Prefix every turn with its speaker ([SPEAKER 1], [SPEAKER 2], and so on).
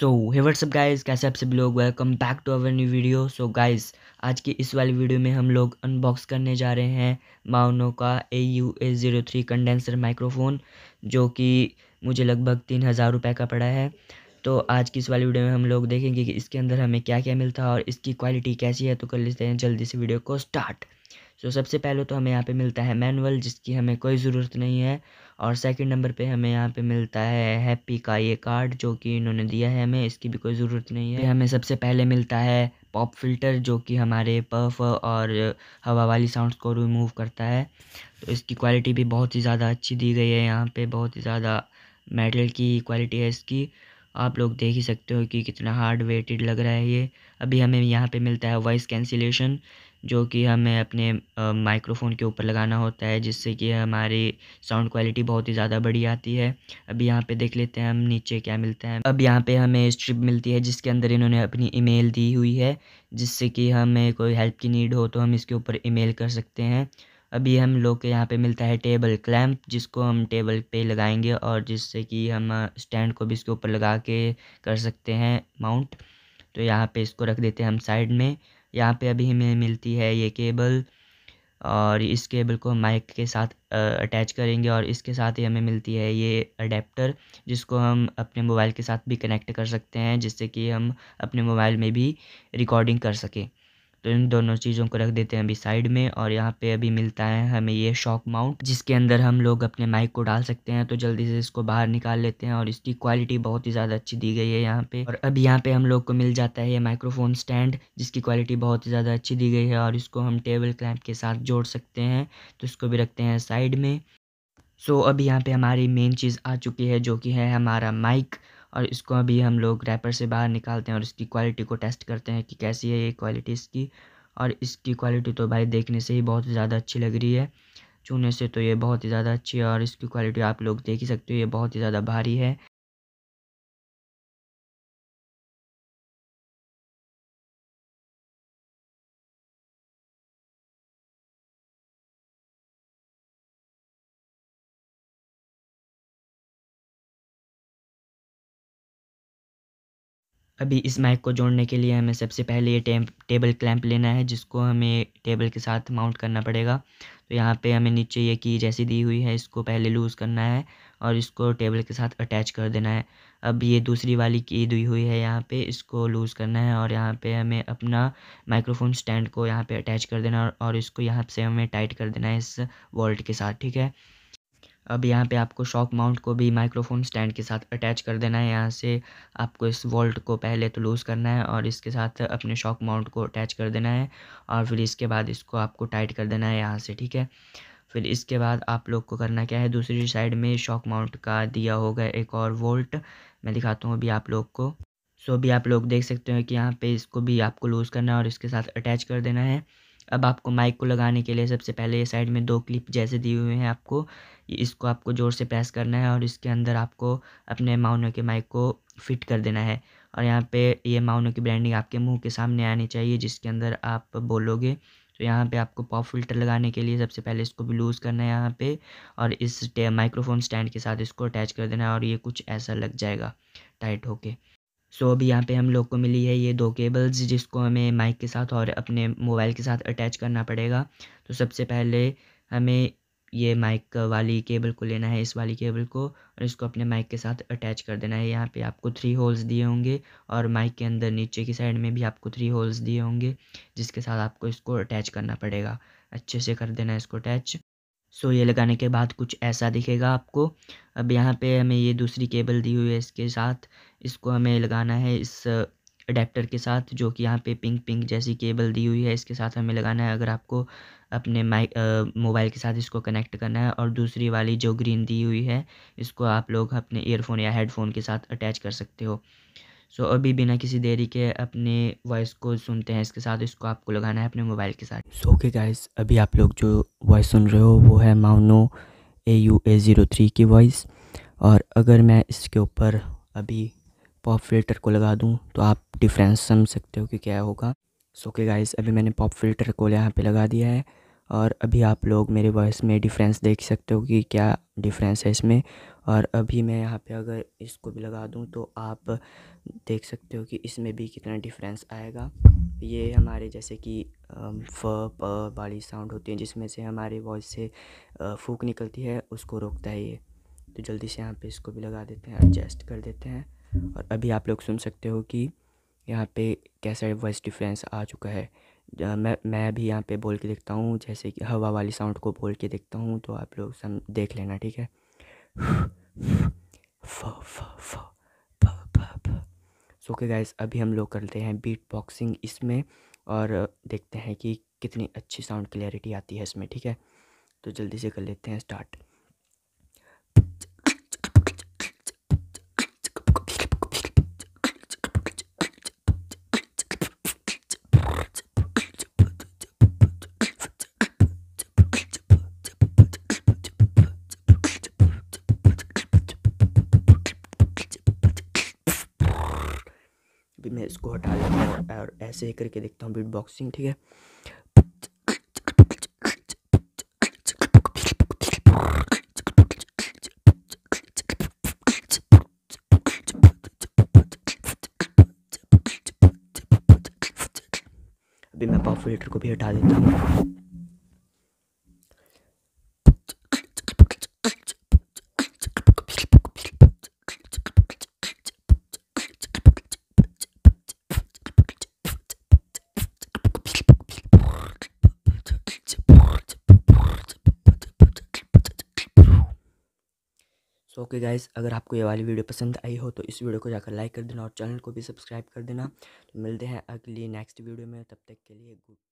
[SPEAKER 1] सो हे what's up guys कैसे आप सब लोग welcome back to our new video so guys आज की इस वाली वीडियो में हम लोग अनबॉक्स करने जा रहे हैं माउनो का A U A zero three condenser microphone जो कि मुझे लगभग तीन हज़ार रुपये का पड़ा है तो आज की इस वाली वीडियो में हम लोग देखेंगे कि इसके अंदर हमें क्या क्या मिलता है और इसकी क्वालिटी कैसी है तो कर लेते हैं जल्दी से वीडियो को स्टार्ट सो सबसे पहले तो हमें यहाँ पे मिलता है मैनुअल जिसकी हमें कोई ज़रूरत नहीं है और सेकंड नंबर पे हमें यहाँ पे मिलता है हैप्पी का ये कार्ड जो कि इन्होंने दिया है हमें इसकी भी कोई ज़रूरत नहीं है हमें सबसे पहले मिलता है पॉप फिल्टर जो कि हमारे पफ और हवा वाली साउंड्स को रिमूव करता है तो इसकी क्वालिटी भी बहुत ही ज़्यादा अच्छी दी गई है यहाँ पर बहुत ही ज़्यादा मेटल की क्वालिटी है इसकी आप लोग देख ही सकते हो कि कितना हार्ड वेटेड लग रहा है ये अभी हमें यहाँ पे मिलता है वॉइस कैंसिलेशन जो कि हमें अपने माइक्रोफ़ोन के ऊपर लगाना होता है जिससे कि हमारी साउंड क्वालिटी बहुत ही ज़्यादा बढ़िया आती है अब यहाँ पे देख लेते हैं हम नीचे क्या मिलता है अब यहाँ पे हमें स्ट्रिप मिलती है जिसके अंदर इन्होंने अपनी ईमेल दी हुई है जिससे कि हमें कोई हेल्प की नीड हो तो हम इसके ऊपर ईमेल कर सकते हैं अभी हम लोग के यहाँ पे मिलता है टेबल क्लैम्प जिसको हम टेबल पे लगाएंगे और जिससे कि हम स्टैंड को भी इसके ऊपर लगा के कर सकते हैं माउंट तो यहाँ पे इसको रख देते हैं हम साइड में यहाँ पे अभी हमें मिलती है ये केबल और इस केबल को माइक के साथ अटैच करेंगे और इसके साथ ही हमें मिलती है ये अडेप्टर जिसको हम अपने मोबाइल के साथ भी कनेक्ट कर सकते हैं जिससे कि हम अपने मोबाइल में भी रिकॉर्डिंग कर सकें तो इन दोनों चीज़ों को रख देते हैं अभी साइड में और यहाँ पे अभी मिलता है हमें ये शॉक माउंट जिसके अंदर हम लोग अपने माइक को डाल सकते हैं तो जल्दी से इसको बाहर निकाल लेते हैं और इसकी क्वालिटी बहुत ही ज़्यादा अच्छी दी गई है यहाँ पे और अब यहाँ पे हम लोग को मिल जाता है ये माइक्रोफोन स्टैंड जिसकी क्वालिटी बहुत ही ज़्यादा अच्छी दी गई है और इसको हम टेबल क्लैम्प के साथ जोड़ सकते हैं तो इसको भी रखते हैं साइड में सो so, अब यहाँ पे हमारी मेन चीज़ आ चुकी है जो कि है हमारा माइक और इसको अभी हम लोग रैपर से बाहर निकालते हैं और इसकी क्वालिटी को टेस्ट करते हैं कि कैसी है ये क्वालिटी इसकी और इसकी क्वालिटी तो भाई देखने से ही बहुत ज़्यादा अच्छी लग रही है छूने से तो ये बहुत ही ज़्यादा अच्छी है और इसकी क्वालिटी आप लोग देख ही सकते हो ये बहुत ही ज़्यादा भारी है अभी इस माइक को जोड़ने के लिए हमें सबसे पहले ये टेम टेबल क्लैंप लेना है जिसको हमें टेबल के साथ माउंट करना पड़ेगा तो यहाँ पे हमें नीचे ये की जैसी दी हुई है इसको पहले लूज़ करना है और इसको टेबल के साथ अटैच कर देना है अब ये दूसरी वाली की दी हुई है यहाँ पे इसको लूज़ करना है और यहाँ पे हमें अपना माइक्रोफोन स्टैंड को यहाँ पे अटैच कर देना है और इसको यहाँ से हमें टाइट कर देना है इस वॉल्ट के साथ ठीक है अब यहाँ पे आपको शॉक माउंट को भी माइक्रोफोन स्टैंड के साथ अटैच कर देना है यहाँ से आपको इस वोल्ट को पहले तो लूज़ करना है और इसके साथ अपने शॉक माउंट को अटैच कर देना है और फिर इसके बाद इसको आपको टाइट कर देना है यहाँ से ठीक है फिर इसके बाद आप लोग को करना क्या है दूसरी साइड में शॉक माउंट का दिया होगा एक और वोल्ट मैं दिखाता हूँ अभी आप लोग को सो अभी आप लोग देख सकते हो कि यहाँ पर इसको भी आपको लूज़ करना है और इसके साथ अटैच कर देना है अब आपको माइक को लगाने के लिए सबसे पहले साइड में दो क्लिप जैसे दिए हुए हैं आपको इसको आपको ज़ोर से प्रेस करना है और इसके अंदर आपको अपने माउनो के माइक को फिट कर देना है और यहाँ पे ये माउनो की ब्रांडिंग आपके मुंह के सामने आनी चाहिए जिसके अंदर आप बोलोगे तो यहाँ पे आपको पॉप फिल्टर लगाने के लिए सबसे पहले इसको भी लूज़ करना है यहाँ पे और इस माइक्रोफोन स्टैंड के साथ इसको अटैच कर देना है और ये कुछ ऐसा लग जाएगा टाइट होके सो so, अभी यहाँ पे हम लोग को मिली है ये दो केबल्स जिसको हमें माइक के साथ और अपने मोबाइल के साथ अटैच करना पड़ेगा तो सबसे पहले हमें ये माइक वाली केबल को लेना है इस वाली केबल को और इसको अपने माइक के साथ अटैच कर देना है यहाँ पे आपको थ्री होल्स दिए होंगे और माइक के अंदर नीचे की साइड में भी आपको थ्री होल्स दिए होंगे जिसके साथ आपको इसको अटैच करना पड़ेगा अच्छे से कर देना है इसको अटैच सो ये लगाने के बाद कुछ ऐसा दिखेगा आपको अब यहाँ पे हमें ये दूसरी केबल दी हुई है इसके साथ इसको हमें लगाना है इस अडेप्टर के साथ जो कि यहाँ पे पिंक पिंक जैसी केबल दी हुई है इसके साथ हमें लगाना है अगर आपको अपने माइक मोबाइल के साथ इसको कनेक्ट करना है और दूसरी वाली जो ग्रीन दी हुई है इसको आप लोग अपने ईयरफोन या हेडफोन के साथ अटैच कर सकते हो सो so, अभी बिना किसी देरी के अपने वॉइस को सुनते हैं इसके साथ इसको आपको लगाना है अपने मोबाइल के साथ सो ओके गाइस अभी आप लोग जो वॉइस सुन रहे हो वो है Maono A U A zero three की वॉइस और अगर मैं इसके ऊपर अभी पॉप फिल्टर को लगा दूँ तो आप डिफरेंस समझ सकते हो कि क्या होगा सो के गाइस अभी मैंने पॉप फिल्टर को यहाँ पे लगा दिया है और अभी आप लोग मेरे वॉइस में डिफरेंस देख सकते हो कि क्या डिफरेंस है इसमें और अभी मैं यहाँ पे अगर इसको भी लगा दूँ तो आप देख सकते हो कि इसमें भी कितना डिफरेंस आएगा ये हमारे जैसे कि फ प वाली साउंड होती है जिसमें से हमारे वॉइस से फूक निकलती है उसको रोकता है ये तो जल्दी से यहाँ पर इसको भी लगा देते हैं एडजस्ट कर देते हैं और अभी आप लोग सुन सकते हो कि यहाँ पे कैसा वॉइस डिफरेंस आ चुका है मैं मैं भी यहाँ पे बोल के देखता हूँ जैसे कि हवा वाली साउंड को बोल के देखता हूँ तो आप लोग सम देख लेना ठीक है सो के गाइस अभी हम लोग करते हैं बीट बॉक्सिंग इसमें और देखते हैं कि कितनी अच्छी साउंड क्लैरिटी आती है इसमें ठीक है तो जल्दी से कर लेते हैं स्टार्ट अभी मैं इसको हटा लेता हूँ और ऐसे ही करके देखता हूँ बीट बॉक्सिंग ठीक है अभी मैं पॉप फिल्टर को भी हटा देता हूँ सो ओके गाइस अगर आपको ये वाली वीडियो पसंद आई हो तो इस वीडियो को जाकर लाइक कर देना और चैनल को भी सब्सक्राइब कर देना तो मिलते हैं अगली नेक्स्ट वीडियो में तब तक के लिए गुड